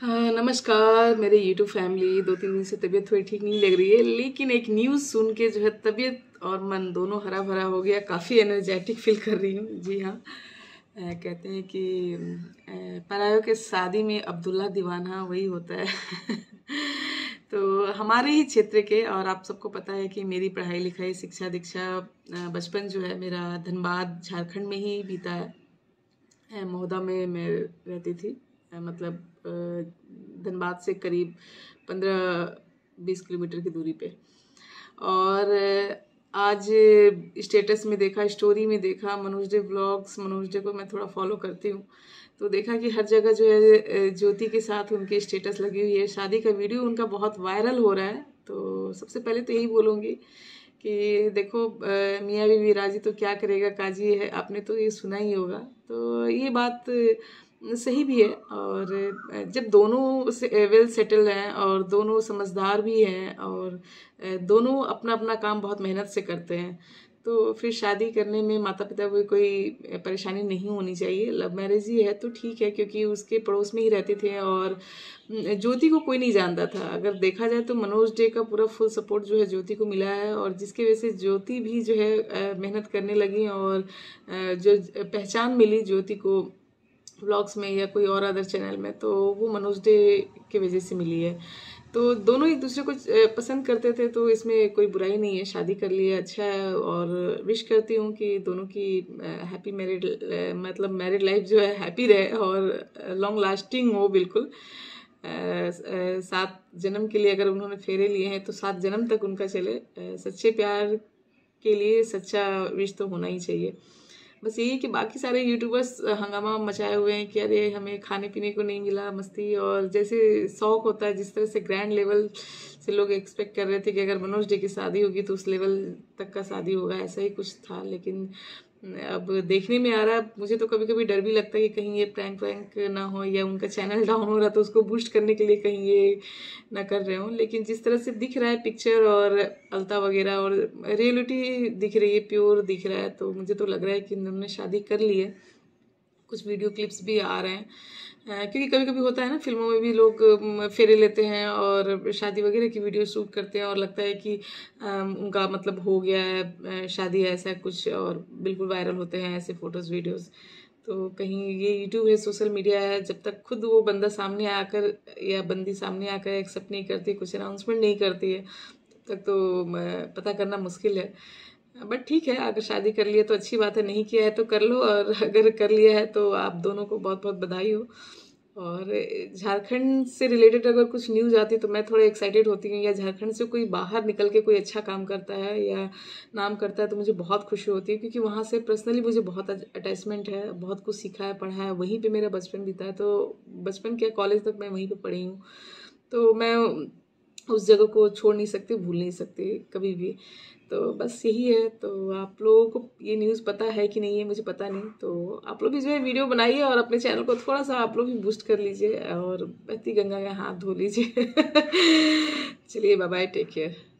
हाँ, नमस्कार मेरे यूट्यूब फैमिली दो तीन दिन से तबीयत थोड़ी ठीक नहीं लग रही है लेकिन एक न्यूज़ सुन के जो है तबीयत और मन दोनों हरा भरा हो गया काफ़ी एनर्जेटिक फील कर रही हूँ जी हाँ कहते हैं कि परायों के शादी में अब्दुल्ला दीवाना वही होता है तो हमारे ही क्षेत्र के और आप सबको पता है कि मेरी पढ़ाई लिखाई शिक्षा दीक्षा बचपन जो है मेरा धनबाद झारखंड में ही बीता है महोदा में मैं रहती थी मतलब धनबाद से करीब पंद्रह बीस किलोमीटर की दूरी पे और आज स्टेटस में देखा स्टोरी में देखा मनोज डे ब्लॉग्स मनोज डे को मैं थोड़ा फॉलो करती हूँ तो देखा कि हर जगह जो है ज्योति के साथ उनकी स्टेटस लगी हुई है शादी का वीडियो उनका बहुत वायरल हो रहा है तो सबसे पहले तो यही बोलूँगी कि देखो मियाँ बीवी राजी तो क्या करेगा काजी है आपने तो ये सुना ही होगा तो ये बात सही भी है और जब दोनों से, वेल सेटल हैं और दोनों समझदार भी हैं और दोनों अपना अपना काम बहुत मेहनत से करते हैं तो फिर शादी करने में माता पिता को कोई परेशानी नहीं होनी चाहिए लव मैरिज ही है तो ठीक है क्योंकि उसके पड़ोस में ही रहते थे और ज्योति को कोई नहीं जानता था अगर देखा जाए तो मनोज डे का पूरा फुल सपोर्ट जो है ज्योति को मिला है और जिसकी वजह से ज्योति भी जो है मेहनत करने लगी और जो पहचान मिली ज्योति को ब्लॉग्स में या कोई और अदर चैनल में तो वो मनोज डे की वजह से मिली है तो दोनों एक दूसरे को पसंद करते थे तो इसमें कोई बुराई नहीं है शादी कर लिए अच्छा है और विश करती हूँ कि दोनों की हैप्पी मैरिड मतलब मैरिड लाइफ जो है हैप्पी रहे और लॉन्ग लास्टिंग हो बिल्कुल सात जन्म के लिए अगर उन्होंने फेरे लिए हैं तो सात जन्म तक उनका चले सच्चे प्यार के लिए सच्चा विश तो होना ही चाहिए बस यही कि बाकी सारे यूट्यूबर्स हंगामा मचाए हुए हैं कि अरे हमें खाने पीने को नहीं मिला मस्ती और जैसे शौक होता है जिस तरह से ग्रैंड लेवल से लोग एक्सपेक्ट कर रहे थे कि अगर मनोज डे की शादी होगी तो उस लेवल तक का शादी होगा ऐसा ही कुछ था लेकिन अब देखने में आ रहा है मुझे तो कभी कभी डर भी लगता है कि कहीं ये प्रैंक वैंक ना हो या उनका चैनल डाउन हो रहा तो उसको बूस्ट करने के लिए कहीं ये ना कर रहे हों लेकिन जिस तरह से दिख रहा है पिक्चर और अलता वगैरह और रियलिटी दिख रही है प्योर दिख रहा है तो मुझे तो लग रहा है कि इन्होंने शादी कर ली है कुछ वीडियो क्लिप्स भी आ रहे हैं क्योंकि कभी कभी होता है ना फिल्मों में भी लोग फेरे लेते हैं और शादी वगैरह की वीडियो शूट करते हैं और लगता है कि उनका मतलब हो गया है शादी ऐसा कुछ और बिल्कुल वायरल होते हैं ऐसे फ़ोटोज़ वीडियोज़ तो कहीं ये यूट्यूब है सोशल मीडिया है जब तक खुद वो बंदा सामने आकर या बंदी सामने आकर एक्सेप्ट नहीं करती कुछ अनाउंसमेंट नहीं करती है तब तक तो पता करना मुश्किल है बट ठीक है अगर शादी कर लिया तो अच्छी बात है नहीं किया है तो कर लो और अगर कर लिया है तो आप दोनों को बहुत बहुत बधाई हो और झारखंड से रिलेटेड अगर कुछ न्यूज आती तो मैं थोड़ा एक्साइटेड होती हूँ या झारखंड से कोई बाहर निकल के कोई अच्छा काम करता है या नाम करता है तो मुझे बहुत खुशी होती है क्योंकि वहाँ से पर्सनली मुझे बहुत अटैचमेंट है बहुत कुछ सीखा है पढ़ा है वहीं पे मेरा बचपन बीता है तो बचपन क्या कॉलेज तक मैं वहीं पर पढ़ी हूँ तो मैं उस जगह को छोड़ नहीं सकते भूल नहीं सकते कभी भी तो बस यही है तो आप लोगों को ये न्यूज़ पता है कि नहीं है मुझे पता नहीं तो आप लोग भी जो है वीडियो बनाइए और अपने चैनल को थोड़ा सा आप लोग भी बूस्ट कर लीजिए और बहती गंगा में हाथ धो लीजिए चलिए बाय बाय टेक केयर